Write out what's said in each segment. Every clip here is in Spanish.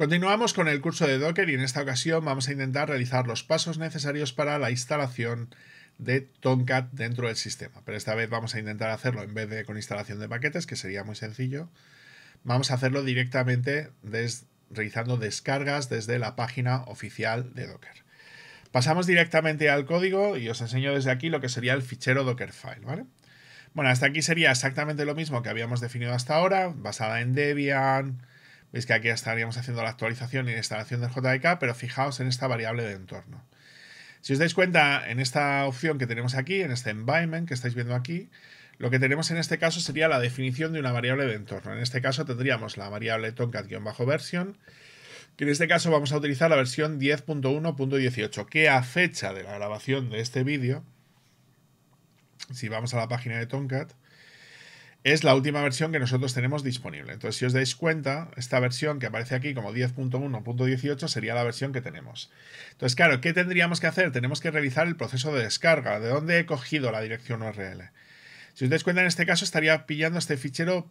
Continuamos con el curso de Docker y en esta ocasión vamos a intentar realizar los pasos necesarios para la instalación de Tomcat dentro del sistema. Pero esta vez vamos a intentar hacerlo en vez de con instalación de paquetes, que sería muy sencillo. Vamos a hacerlo directamente realizando descargas desde la página oficial de Docker. Pasamos directamente al código y os enseño desde aquí lo que sería el fichero Dockerfile, Bueno, hasta aquí sería exactamente lo mismo que habíamos definido hasta ahora, basada en Debian, Veis que aquí estaríamos haciendo la actualización y la instalación del JDK, pero fijaos en esta variable de entorno. Si os dais cuenta, en esta opción que tenemos aquí, en este environment que estáis viendo aquí, lo que tenemos en este caso sería la definición de una variable de entorno. En este caso tendríamos la variable tomcat versión, que en este caso vamos a utilizar la versión 10.1.18, que a fecha de la grabación de este vídeo, si vamos a la página de Tomcat, es la última versión que nosotros tenemos disponible. Entonces, si os dais cuenta, esta versión que aparece aquí como 10.1.18 sería la versión que tenemos. Entonces, claro, ¿qué tendríamos que hacer? Tenemos que realizar el proceso de descarga. ¿De dónde he cogido la dirección URL? Si os dais cuenta, en este caso estaría pillando este fichero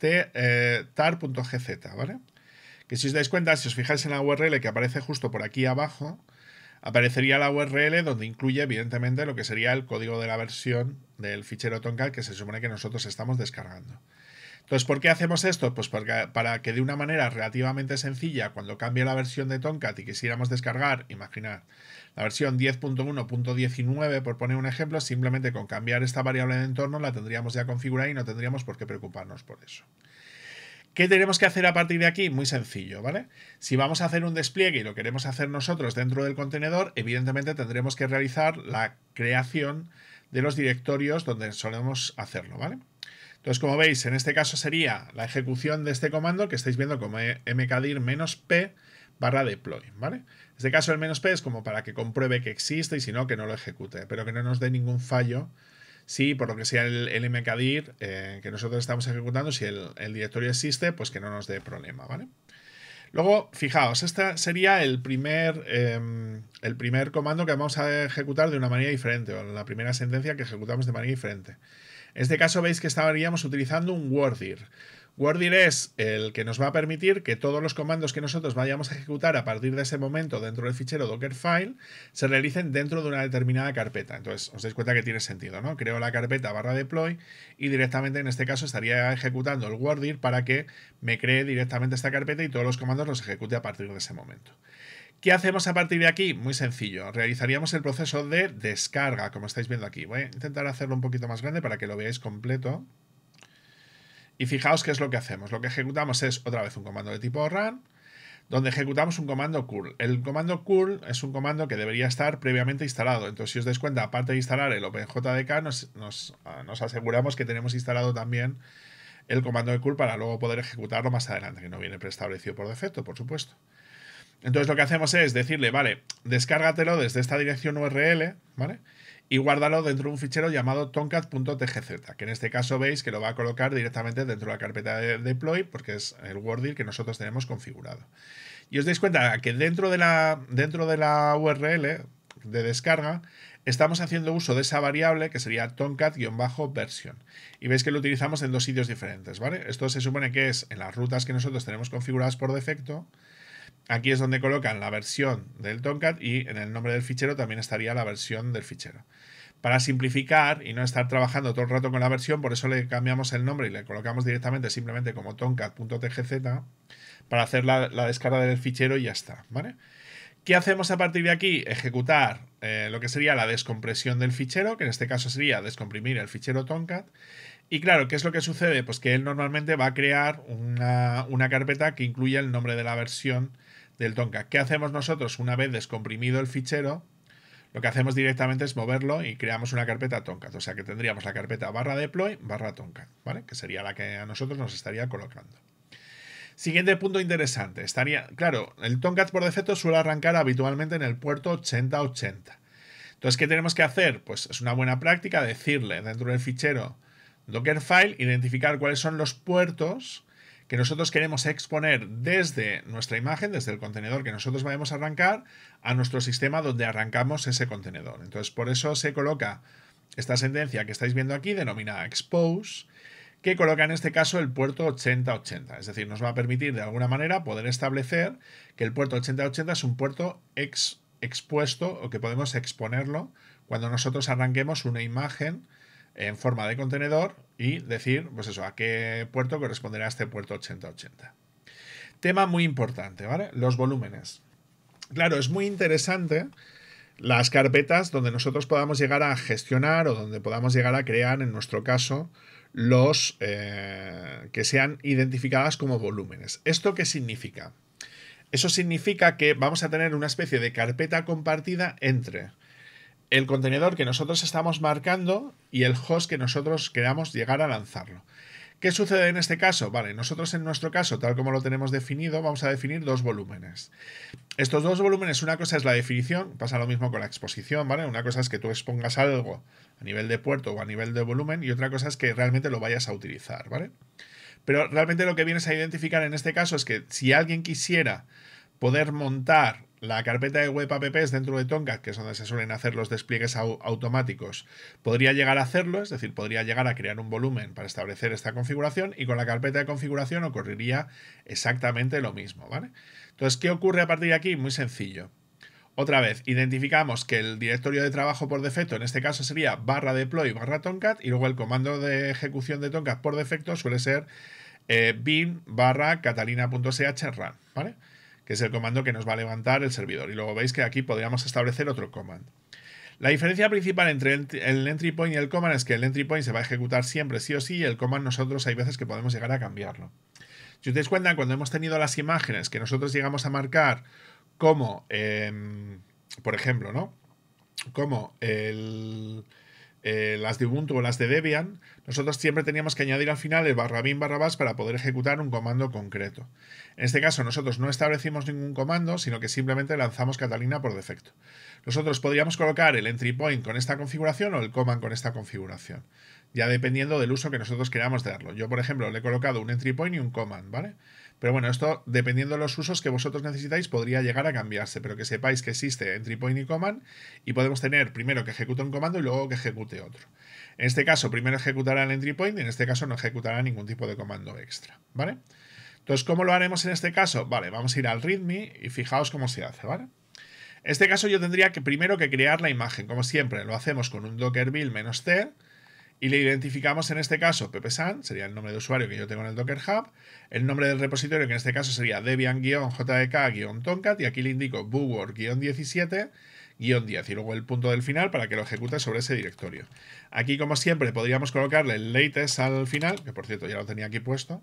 eh, tar.gz, ¿vale? Que si os dais cuenta, si os fijáis en la URL que aparece justo por aquí abajo, aparecería la URL donde incluye evidentemente lo que sería el código de la versión del fichero Toncat que se supone que nosotros estamos descargando. Entonces, ¿por qué hacemos esto? Pues para que de una manera relativamente sencilla, cuando cambie la versión de Tomcat y quisiéramos descargar, imaginar la versión 10.1.19, por poner un ejemplo, simplemente con cambiar esta variable de entorno la tendríamos ya configurada y no tendríamos por qué preocuparnos por eso. ¿Qué tenemos que hacer a partir de aquí? Muy sencillo, ¿vale? Si vamos a hacer un despliegue y lo queremos hacer nosotros dentro del contenedor, evidentemente tendremos que realizar la creación de los directorios donde solemos hacerlo, ¿vale? Entonces, como veis, en este caso sería la ejecución de este comando que estáis viendo como mkdir -p barra deploy, ¿vale? En este caso el -p es como para que compruebe que existe y si no, que no lo ejecute, pero que no nos dé ningún fallo Sí, por lo que sea el, MKDIR eh, que nosotros estamos ejecutando, si el, directorio existe, pues que no nos dé problema, ¿vale? Luego, fijaos, este sería el primer, em, el primer comando que vamos a ejecutar de una manera diferente, o la primera sentencia que ejecutamos de manera diferente. En este caso veis que estaríamos utilizando un WordIr. WordIr es el que nos va a permitir que todos los comandos que nosotros vayamos a ejecutar a partir de ese momento dentro del fichero Dockerfile se realicen dentro de una determinada carpeta. Entonces, os dais cuenta que tiene sentido, ¿no? Creo la carpeta barra deploy y directamente en este caso estaría ejecutando el WordIr para que me cree directamente esta carpeta y todos los comandos los ejecute a partir de ese momento. ¿Qué hacemos a partir de aquí? Muy sencillo, realizaríamos el proceso de descarga, como estáis viendo aquí. Voy a intentar hacerlo un poquito más grande para que lo veáis completo. Y fijaos qué es lo que hacemos. Lo que ejecutamos es otra vez un comando de tipo run, donde ejecutamos un comando curl. El comando curl es un comando que debería estar previamente instalado. Entonces, si os dais cuenta, aparte de instalar el OpenJDK, ah, nos, aseguramos que tenemos instalado también el comando de curl para luego poder ejecutarlo más adelante, que no viene preestablecido por defecto, por supuesto. Entonces lo que hacemos es decirle, vale, descárgatelo desde esta dirección URL, ¿vale? y guárdalo dentro de un fichero llamado toncat.tgz, que en este caso veis que lo va a colocar directamente dentro de la carpeta de deploy, porque es el wordle que nosotros tenemos configurado. Y os dais cuenta que dentro de la, dentro de la URL de descarga, estamos haciendo uso de esa variable que sería tomcat-version. Y veis que lo utilizamos en dos sitios diferentes, ¿vale? Esto se supone que es en las rutas que nosotros tenemos configuradas por defecto. Aquí es donde colocan la versión del Tomcat y en el nombre del fichero también estaría la versión del fichero para simplificar y no estar trabajando todo el rato con la versión, por eso le cambiamos el nombre y le colocamos directamente simplemente como toncat.tgz para hacer la, descarga del fichero y ya está, ¿Qué hacemos a partir de aquí? Ejecutar eh, lo que sería la descompresión del fichero, que en este caso sería descomprimir el fichero toncat. Y claro, ¿qué es lo que sucede? Pues que él normalmente va a crear una, una carpeta que incluya el nombre de la versión del toncat. ¿Qué hacemos nosotros una vez descomprimido el fichero? lo que hacemos directamente es moverlo y creamos una carpeta Tomcat. O sea que tendríamos la carpeta barra deploy barra Tomcat, ¿vale? Que sería la que a nosotros nos estaría colocando. Siguiente punto interesante. Estaría, claro, el Tomcat por defecto suele arrancar habitualmente en el puerto 8080. Entonces, ¿qué tenemos que hacer? Pues es una buena práctica decirle dentro del fichero Dockerfile, identificar cuáles son los puertos que nosotros queremos exponer desde nuestra imagen, desde el contenedor que nosotros vayamos a arrancar, a nuestro sistema donde arrancamos ese contenedor. Entonces, por eso se coloca esta sentencia que estáis viendo aquí, denominada expose, que coloca en este caso el puerto 8080. Es decir, nos va a permitir de alguna manera poder establecer que el puerto 8080 es un puerto ex, expuesto o que podemos exponerlo cuando nosotros arranquemos una imagen en forma de contenedor y decir, pues eso, a qué puerto corresponderá este puerto 8080. Tema muy importante, ¿vale? Los volúmenes. Claro, es muy interesante las carpetas donde nosotros podamos llegar a gestionar o donde podamos llegar a crear, en nuestro caso, los eh, que sean identificadas como volúmenes. ¿Esto qué significa? Eso significa que vamos a tener una especie de carpeta compartida entre el contenedor que nosotros estamos marcando y el host que nosotros queramos llegar a lanzarlo. ¿Qué sucede en este caso? Vale, nosotros en nuestro caso, tal como lo tenemos definido, vamos a definir dos volúmenes. Estos dos volúmenes, una cosa es la definición, pasa lo mismo con la exposición, ¿vale? Una cosa es que tú expongas algo a nivel de puerto o a nivel de volumen y otra cosa es que realmente lo vayas a utilizar, ¿vale? Pero realmente lo que vienes a identificar en este caso es que si alguien quisiera poder montar la carpeta de web apps dentro de Tomcat, que es donde se suelen hacer los despliegues automáticos, podría llegar a hacerlo, es decir, podría llegar a crear un volumen para establecer esta configuración y con la carpeta de configuración ocurriría exactamente lo mismo, ¿vale? Entonces, ¿qué ocurre a partir de aquí? Muy sencillo. Otra vez, identificamos que el directorio de trabajo por defecto en este caso sería barra deploy barra Tomcat y luego el comando de ejecución de Tomcat por defecto suele ser eh, bin barra catalina.sh run, ¿vale? que es el comando que nos va a levantar el servidor. Y luego veis que aquí podríamos establecer otro command. La diferencia principal entre el entry point y el command es que el entry point se va a ejecutar siempre sí o sí y el command nosotros hay veces que podemos llegar a cambiarlo. Si os dais cuenta, cuando hemos tenido las imágenes que nosotros llegamos a marcar como, em, por ejemplo, ¿no? Como el, eh, las de Ubuntu o las de Debian, nosotros siempre teníamos que añadir al final el barra bin barra bash para poder ejecutar un comando concreto. En este caso, nosotros no establecimos ningún comando, sino que simplemente lanzamos Catalina por defecto. Nosotros podríamos colocar el entry point con esta configuración o el command con esta configuración, ya dependiendo del uso que nosotros queramos darlo. Yo, por ejemplo, le he colocado un entry point y un command, ¿vale? Pero bueno, esto, dependiendo de los usos que vosotros necesitáis, podría llegar a cambiarse, pero que sepáis que existe entry point y command y podemos tener primero que ejecute un comando y luego que ejecute otro. En este caso, primero ejecutará el entry point y en este caso no ejecutará ningún tipo de comando extra, ¿vale? Entonces, ¿cómo lo haremos en este caso? Vale, vamos a ir al readme y fijaos cómo se hace, ¿vale? En este caso yo tendría que primero que crear la imagen, como siempre, lo hacemos con un docker build-t y le identificamos en este caso ppsan, sería el nombre de usuario que yo tengo en el Docker Hub, el nombre del repositorio que en este caso sería debian-jdk-tomcat e y aquí le indico word 17 10 y luego el punto del final para que lo ejecute sobre ese directorio. Aquí, como siempre, podríamos colocarle el latest al final, que por cierto ya lo tenía aquí puesto,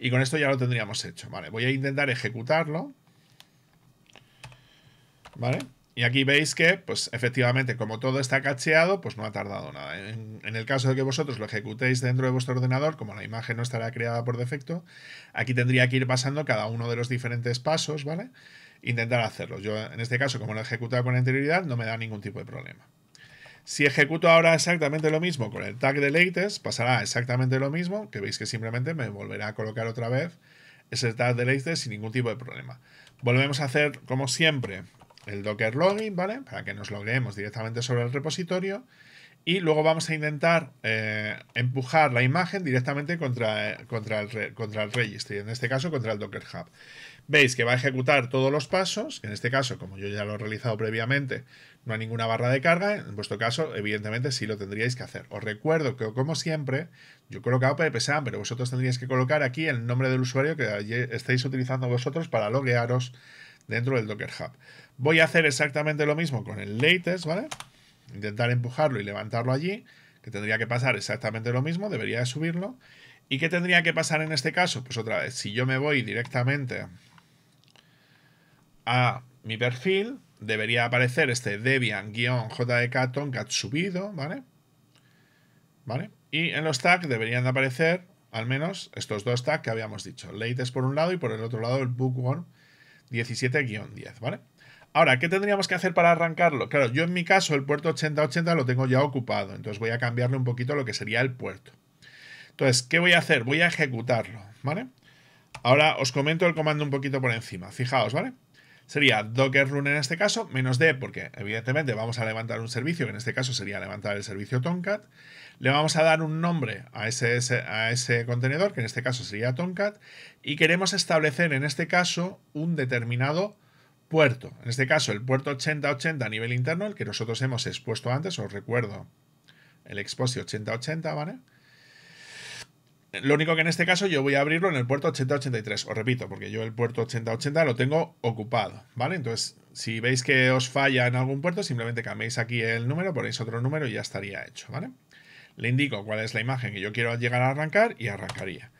y con esto ya lo tendríamos hecho. Vale, voy a intentar ejecutarlo. Vale, y aquí veis que, pues efectivamente, como todo está cacheado, pues no ha tardado nada. En, en, el caso de que vosotros lo ejecutéis dentro de vuestro ordenador, como la imagen no estará creada por defecto, aquí tendría que ir pasando cada uno de los diferentes pasos, ¿vale? Intentar hacerlo. Yo, en este caso, como lo he ejecutado con anterioridad, no me da ningún tipo de problema. Si ejecuto ahora exactamente lo mismo con el tag de latest, pasará exactamente lo mismo, que veis que simplemente me volverá a colocar otra vez ese tag de latest sin ningún tipo de problema. Volvemos a hacer, como siempre, el docker login, ¿vale? Para que nos logueemos directamente sobre el repositorio. Y luego vamos a intentar eh, empujar la imagen directamente contra, eh, contra, el, contra el registry, en este caso contra el Docker Hub. Veis que va a ejecutar todos los pasos, en este caso, como yo ya lo he realizado previamente, no hay ninguna barra de carga, en vuestro caso, evidentemente, sí lo tendríais que hacer. Os recuerdo que, como siempre, yo he colocado PPSAM, pero vosotros tendríais que colocar aquí el nombre del usuario que estéis utilizando vosotros para loguearos dentro del Docker Hub. Voy a hacer exactamente lo mismo con el latest, ¿vale? Intentar empujarlo y levantarlo allí, que tendría que pasar exactamente lo mismo, debería de subirlo. ¿Y qué tendría que pasar en este caso? Pues otra vez, si yo me voy directamente a mi perfil, debería aparecer este debian que ha subido, ¿vale? ¿Vale? Y en los tags deberían aparecer al menos estos dos tags que habíamos dicho, latest por un lado y por el otro lado el book one 17-10, ¿vale? Ahora, ¿qué tendríamos que hacer para arrancarlo? Claro, yo en mi caso el puerto 8080 lo tengo ya ocupado, entonces voy a cambiarle un poquito lo que sería el puerto. Entonces, ¿qué voy a hacer? Voy a ejecutarlo, ¿vale? Ahora os comento el comando un poquito por encima, fijaos, ¿vale? Sería docker run en este caso, menos d, porque evidentemente vamos a levantar un servicio, que en este caso sería levantar el servicio Tomcat. Le vamos a dar un nombre a ese, a ese contenedor, que en este caso sería Tomcat, y queremos establecer en este caso un determinado puerto, en este caso el puerto 8080 a nivel interno, el que nosotros hemos expuesto antes, os recuerdo el expose 8080, ¿vale? Lo único que en este caso yo voy a abrirlo en el puerto 8083, os repito, porque yo el puerto 8080 lo tengo ocupado, ¿vale? Entonces, si veis que os falla en algún puerto, simplemente cambiéis aquí el número, ponéis otro número y ya estaría hecho, ¿vale? Le indico cuál es la imagen que yo quiero llegar a arrancar y arrancaría.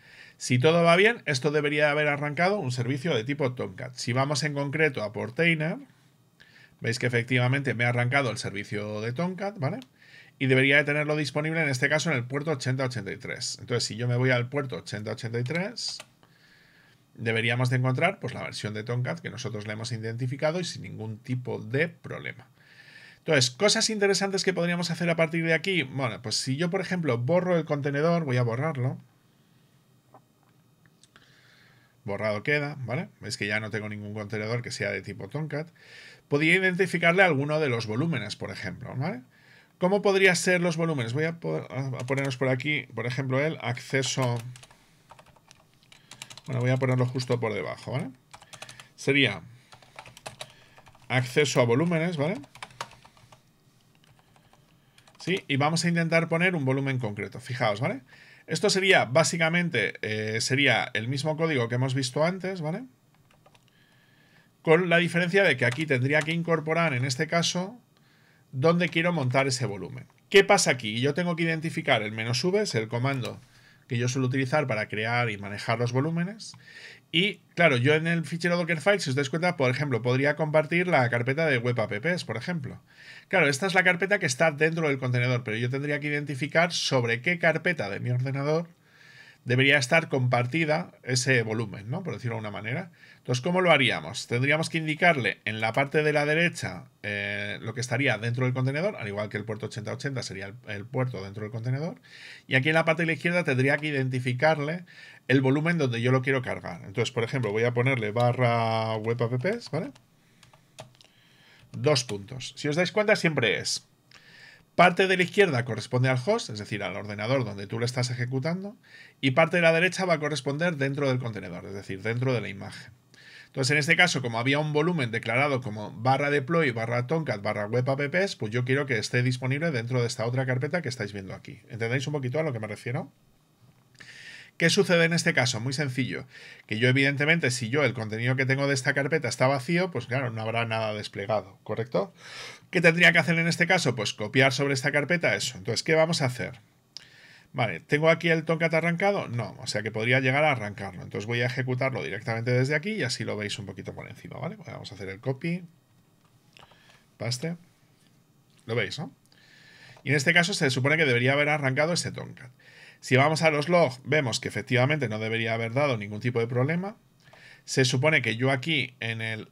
Si todo va bien, esto debería haber arrancado un servicio de tipo Tomcat. Si vamos en concreto a Portainer, veis que efectivamente me ha arrancado el servicio de Tomcat, ¿vale? Y debería de tenerlo disponible en este caso en el puerto 8083. Entonces, si yo me voy al puerto 8083, deberíamos de encontrar pues, la versión de Tomcat que nosotros le hemos identificado y sin ningún tipo de problema. Entonces, cosas interesantes que podríamos hacer a partir de aquí. Bueno, pues si yo, por ejemplo, borro el contenedor, voy a borrarlo borrado queda, ¿vale? Es que ya no tengo ningún contenedor que sea de tipo Tomcat. Podría identificarle alguno de los volúmenes, por ejemplo, ¿vale? ¿Cómo podrían ser los volúmenes? Voy a, ponernos por aquí, por ejemplo, el acceso... Bueno, voy a ponerlo justo por debajo, ¿vale? Sería acceso a volúmenes, ¿vale? Sí, y vamos a intentar poner un volumen concreto. Fijaos, ¿vale? vale esto sería básicamente eh, sería el mismo código que hemos visto antes, ¿vale? Con la diferencia de que aquí tendría que incorporar, en este caso, dónde quiero montar ese volumen. ¿Qué pasa aquí? Yo tengo que identificar el menos v, es el comando que yo suelo utilizar para crear y manejar los volúmenes, y claro, yo en el fichero Dockerfile, si os dais cuenta, por ejemplo, podría compartir la carpeta de apps por ejemplo. Claro, esta es la carpeta que está dentro del contenedor, pero yo tendría que identificar sobre qué carpeta de mi ordenador debería estar compartida ese volumen, ¿no? Por decirlo de una manera. Entonces, ¿cómo lo haríamos? Tendríamos que indicarle en la parte de la derecha eh, lo que estaría dentro del contenedor, al igual que el puerto 8080 sería el, puerto dentro del contenedor. Y aquí en la parte de la izquierda tendría que identificarle el volumen donde yo lo quiero cargar. Entonces, por ejemplo, voy a ponerle barra web ¿vale? Dos puntos. Si os dais cuenta, siempre es Parte de la izquierda corresponde al host, es decir, al ordenador donde tú lo estás ejecutando, y parte de la derecha va a corresponder dentro del contenedor, es decir, dentro de la imagen. Entonces, en este caso, como había un volumen declarado como barra deploy, barra tomcat, barra web apps, pues yo quiero que esté disponible dentro de esta otra carpeta que estáis viendo aquí. ¿Entendéis un poquito a lo que me refiero? ¿Qué sucede en este caso? Muy sencillo. Que yo, evidentemente, si yo el contenido que tengo de esta carpeta está vacío, pues claro, no habrá nada desplegado, ¿correcto? ¿Qué tendría que hacer en este caso? Pues copiar sobre esta carpeta eso. Entonces, ¿qué vamos a hacer? Vale, ¿tengo aquí el Tomcat arrancado? No, o sea que podría llegar a arrancarlo. Entonces voy a ejecutarlo directamente desde aquí y así lo veis un poquito por encima, ¿vale? Pues vamos a hacer el copy, paste. Lo veis, ¿no? Y en este caso se supone que debería haber arrancado este Tomcat. Si vamos a los logs, vemos que efectivamente no debería haber dado ningún tipo de problema. Se supone que yo aquí en el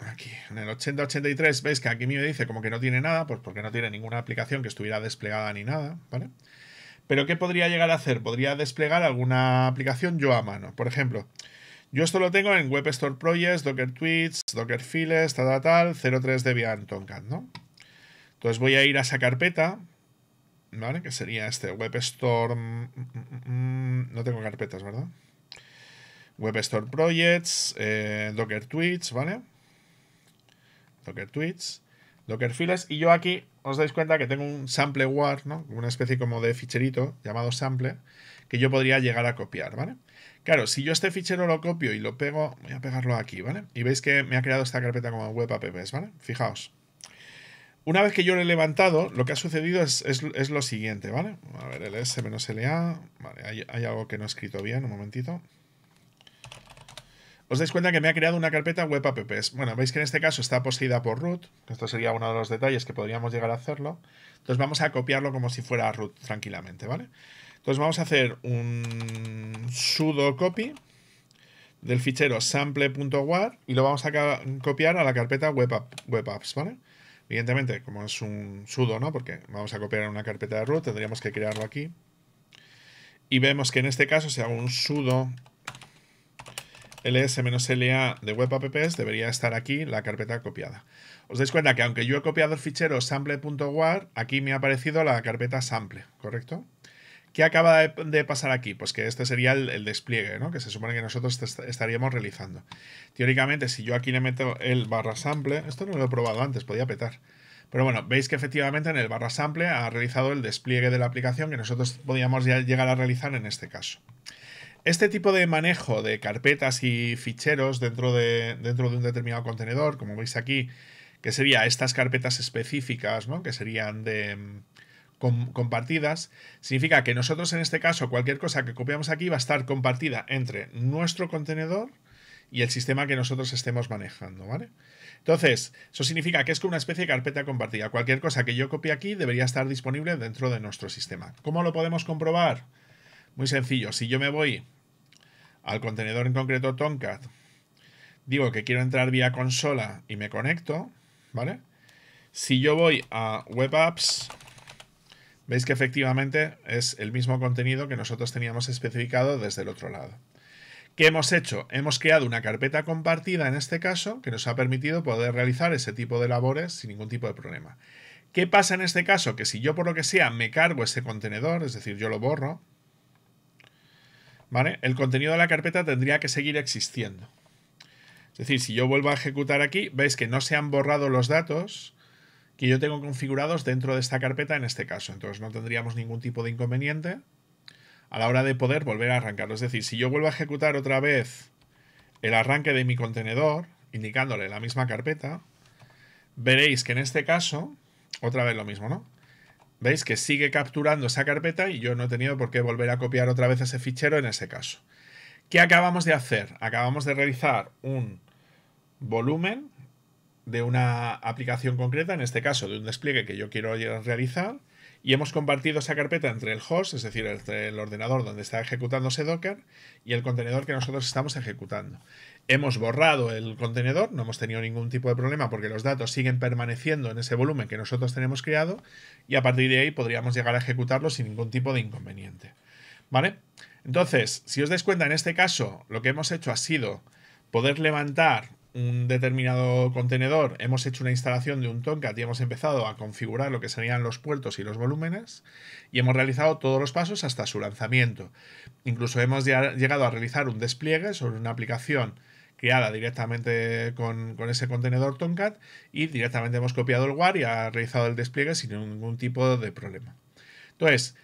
aquí en el 8083 veis que aquí me dice como que no tiene nada, pues porque no tiene ninguna aplicación que estuviera desplegada ni nada, ¿vale? Pero ¿qué podría llegar a hacer? Podría desplegar alguna aplicación yo a mano. Por ejemplo, yo esto lo tengo en Web Store Projects, Docker Tweets, Docker Files, tal, tal, tal, 03 Debian Tomcat, ¿no? Entonces voy a ir a esa carpeta, ¿Vale? Que sería este web store mm, mm, mm, no tengo carpetas, ¿verdad? store Projects, eh, Docker Tweets, ¿vale? Docker Tweets, Docker Files. Y yo aquí os dais cuenta que tengo un sample war, ¿no? Una especie como de ficherito llamado sample que yo podría llegar a copiar, ¿vale? Claro, si yo este fichero lo copio y lo pego, voy a pegarlo aquí, ¿vale? Y veis que me ha creado esta carpeta como web apps, ¿vale? Fijaos. Una vez que yo lo he levantado, lo que ha sucedido es, lo siguiente, ¿vale? A ver, ls-la. Vale, hay, algo que no he escrito bien, un momentito. Os dais cuenta que me ha creado una carpeta web Bueno, veis que en este caso está poseída por root. Esto sería uno de los detalles que podríamos llegar a hacerlo. Entonces vamos a copiarlo como si fuera root tranquilamente, ¿vale? Entonces vamos a hacer un sudo copy del fichero sample.war y lo vamos a copiar a la carpeta web, ¿vale? Evidentemente, como es un sudo, ¿no? Porque vamos a copiar una carpeta de root, tendríamos que crearlo aquí. Y vemos que en este caso, si hago un sudo ls-la de webapps, debería estar aquí la carpeta copiada. Os dais cuenta que aunque yo he copiado el fichero sample.war, aquí me ha aparecido la carpeta sample, ¿correcto? ¿Qué acaba de pasar aquí? Pues que este sería el, despliegue, ¿no? Que se supone que nosotros estaríamos realizando. Teóricamente, si yo aquí le meto el barra sample, esto no lo he probado antes, podía petar. Pero bueno, veis que efectivamente en el barra sample ha realizado el despliegue de la aplicación que nosotros podíamos ya llegar a realizar en este caso. Este tipo de manejo de carpetas y ficheros dentro de, dentro de un determinado contenedor, como veis aquí, que sería estas carpetas específicas, ¿no? Que serían de compartidas, significa que nosotros en este caso cualquier cosa que copiamos aquí va a estar compartida entre nuestro contenedor y el sistema que nosotros estemos manejando, ¿vale? Entonces, eso significa que es como una especie de carpeta compartida. Cualquier cosa que yo copie aquí debería estar disponible dentro de nuestro sistema. ¿Cómo lo podemos comprobar? Muy sencillo. Si yo me voy al contenedor en concreto Tomcat, digo que quiero entrar vía consola y me conecto, ¿vale? Si yo voy a Web Apps, Veis que efectivamente es el mismo contenido que nosotros teníamos especificado desde el otro lado. ¿Qué hemos hecho? Hemos creado una carpeta compartida en este caso que nos ha permitido poder realizar ese tipo de labores sin ningún tipo de problema. ¿Qué pasa en este caso? Que si yo por lo que sea me cargo ese contenedor, es decir, yo lo borro, ¿vale? El contenido de la carpeta tendría que seguir existiendo. Es decir, si yo vuelvo a ejecutar aquí, veis que no se han borrado los datos, que yo tengo configurados dentro de esta carpeta en este caso. Entonces no tendríamos ningún tipo de inconveniente a la hora de poder volver a arrancarlo. Es decir, si yo vuelvo a ejecutar otra vez el arranque de mi contenedor, indicándole la misma carpeta, veréis que en este caso, otra vez lo mismo, ¿no? Veis que sigue capturando esa carpeta y yo no he tenido por qué volver a copiar otra vez ese fichero en ese caso. ¿Qué acabamos de hacer? Acabamos de realizar un volumen de una aplicación concreta, en este caso de un despliegue que yo quiero realizar, y hemos compartido esa carpeta entre el host, es decir, entre el ordenador donde está ejecutándose Docker y el contenedor que nosotros estamos ejecutando. Hemos borrado el contenedor, no hemos tenido ningún tipo de problema porque los datos siguen permaneciendo en ese volumen que nosotros tenemos creado y a partir de ahí podríamos llegar a ejecutarlo sin ningún tipo de inconveniente. ¿Vale? Entonces, si os dais cuenta, en este caso lo que hemos hecho ha sido poder levantar un determinado contenedor, hemos hecho una instalación de un Tomcat y hemos empezado a configurar lo que serían los puertos y los volúmenes y hemos realizado todos los pasos hasta su lanzamiento. Incluso hemos llegado a realizar un despliegue sobre una aplicación creada directamente con, ese contenedor Tomcat y directamente hemos copiado el WAR y ha realizado el despliegue sin ningún tipo de problema. Entonces,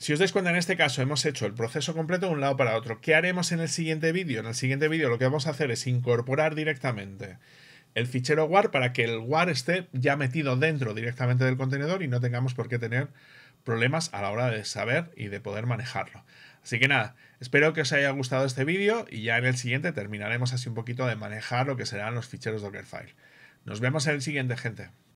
si os dais cuenta, en este caso hemos hecho el proceso completo de un lado para otro. ¿Qué haremos en el siguiente vídeo? En el siguiente vídeo lo que vamos a hacer es incorporar directamente el fichero WAR para que el WAR esté ya metido dentro directamente del contenedor y no tengamos por qué tener problemas a la hora de saber y de poder manejarlo. Así que nada, espero que os haya gustado este vídeo y ya en el siguiente terminaremos así un poquito de manejar lo que serán los ficheros Dockerfile. Nos vemos en el siguiente, gente.